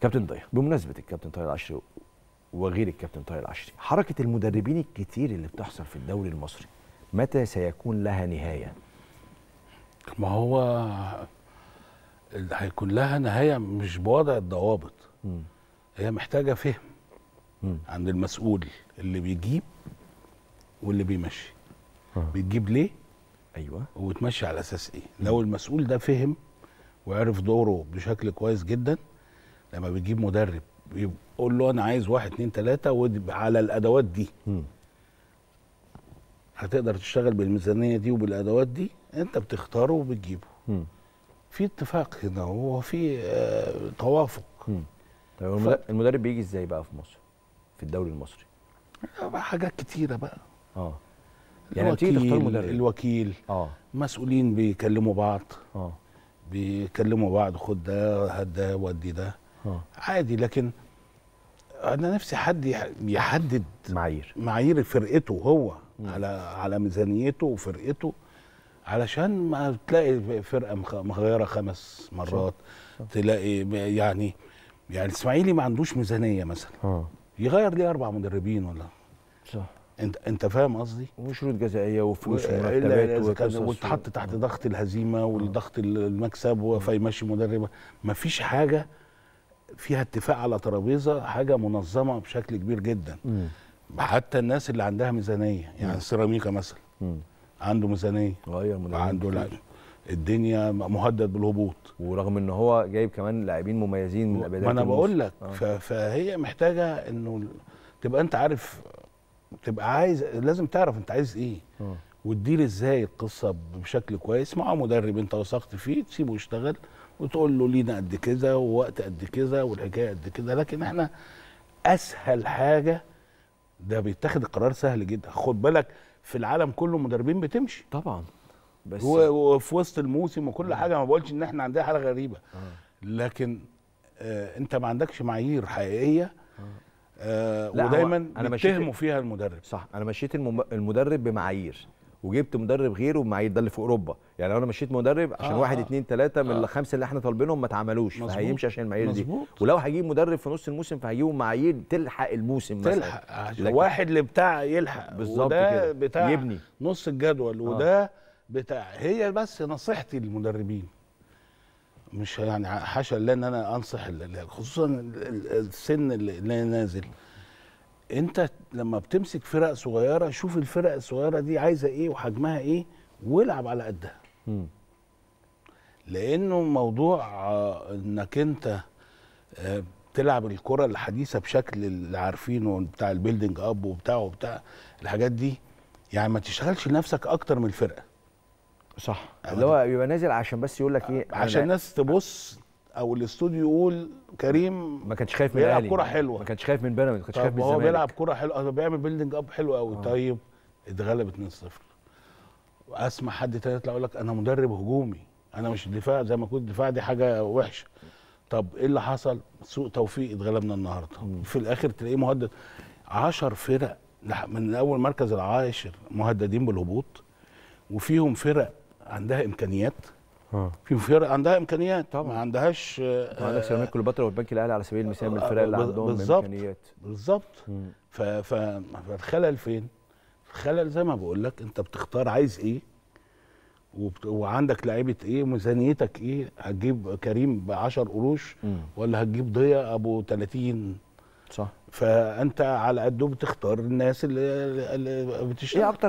كابتن طاهر بمناسبه الكابتن طاهر العشري وغير الكابتن طاهر العشري حركه المدربين الكتير اللي بتحصل في الدوري المصري متى سيكون لها نهايه ما هو هيكون لها نهايه مش بوضع الضوابط هي محتاجه فهم م. عند المسؤول اللي بيجيب واللي بيمشي ها. آه. بتجيب ليه ايوه وتمشي على اساس ايه لو المسؤول ده فهم وعرف دوره بشكل كويس جدا لما بتجيب مدرب بيقول له انا عايز واحد اتنين تلاته على الادوات دي م. هتقدر تشتغل بالميزانيه دي وبالادوات دي انت بتختاره وبتجيبه في اتفاق هنا وفي في آه توافق طيب ف... المدرب بيجي ازاي بقى في مصر في الدوري المصري حاجات كتيره بقى اه يعني الوكيل تختار مدرب الوكيل اه مسؤولين بيكلموا بعض اه بيكلموا بعض خد ده هات ده ودي ده آه. عادي لكن انا نفسي حد يحدد معايير معايير فرقته هو م. على على ميزانيته وفرقته علشان ما تلاقي فرقه مغيره خمس مرات صح. تلاقي يعني يعني اسماعيلي ما عندوش ميزانيه مثلا اه يغير ليه اربع مدربين ولا صح انت انت فاهم قصدي؟ وشروط جزائيه وفلوس ومرتبات وتحط تحت آه. ضغط الهزيمه آه. والضغط المكسب فيمشي مدرب فيش حاجه فيها اتفاق على ترابيزه حاجه منظمه بشكل كبير جدا مم. حتى الناس اللي عندها ميزانيه يعني السيراميكا مثلا عنده ميزانيه آه، عنده لعب. الدنيا مهدد بالهبوط ورغم ان هو جايب كمان لاعبين مميزين من ابداع ما انا بقول لك آه. فهي محتاجه انه تبقى انت عارف تبقى عايز لازم تعرف انت عايز ايه آه. وتدير ازاي القصه بشكل كويس مع مدرب انت وثقت فيه تسيبه يشتغل وتقول له لينا قد كده ووقت قد كده والحكايه قد كده لكن احنا اسهل حاجه ده بيتاخد القرار سهل جدا خد بالك في العالم كله مدربين بتمشي طبعا بس وفي وسط الموسم وكل حاجه ما بقولش ان احنا عندنا حاله غريبه آه. لكن آه انت ما عندكش معايير حقيقيه آه, آه، ودايما بيتهموا فيها المدرب صح انا مشيت المدرب بمعايير وجبت مدرب غيره معايا ده اللي في اوروبا يعني لو انا مشيت مدرب عشان آه واحد آه اتنين تلاته من آه الخمسه اللي احنا طالبينهم ما اتعملوش فهيمشي عشان المعايير دي ولو هجيب مدرب في نص الموسم فهجيبه معايير تلحق الموسم مثلا تلحق آه، واحد اللي بتاع يلحق بالظبط كده بتاع يبني نص الجدول آه. وده آه بتاع هي بس نصيحتي للمدربين مش يعني حاشا الله ان انا انصح خصوصا السن اللي نازل انت لما بتمسك فرق صغيره شوف الفرق الصغيره دي عايزه ايه وحجمها ايه والعب على قدها لانه موضوع انك انت آه، تلعب الكره الحديثه بشكل اللي عارفينه بتاع البيلدنج اب وبتاع وبتاع الحاجات دي يعني ما تشغلش نفسك اكتر من الفرقه صح يعني اللي هو يبقى نازل عشان بس يقول لك ايه عشان الناس تبص او الاستوديو يقول كريم ما كانش خايف من بيلعب كوره حلوه ما كانش خايف من بيراميدز ما كانش خايف من الزمالك هو بيلعب كوره حلوه بيعمل بيلدنج اب حلو قوي آه. طيب اتغلب 2-0 اسمع حد تاني يطلع يقول لك انا مدرب هجومي انا مش دفاع زي ما كنت دفاع دي حاجه وحشه طب ايه اللي حصل سوء توفيق اتغلبنا النهارده في الاخر تلاقيه مهدد 10 فرق من اول مركز العاشر مهددين بالهبوط وفيهم فرق عندها امكانيات آه. في فرق عندها امكانيات طبعا ما عندهاش آه عندك سيراميكا كليوباترا والبنك الاهلي على سبيل المثال من الفرق اللي آه، عندهم بالزبط امكانيات بالظبط فالخلل فين؟ الخلل زي ما بقول لك انت بتختار عايز ايه وبت... وعندك لعيبه ايه ميزانيتك ايه هتجيب كريم ب 10 قروش مم. ولا هتجيب ضياء ابو 30 صح فانت على قده بتختار الناس اللي, اللي بتشتغل ايه اكتر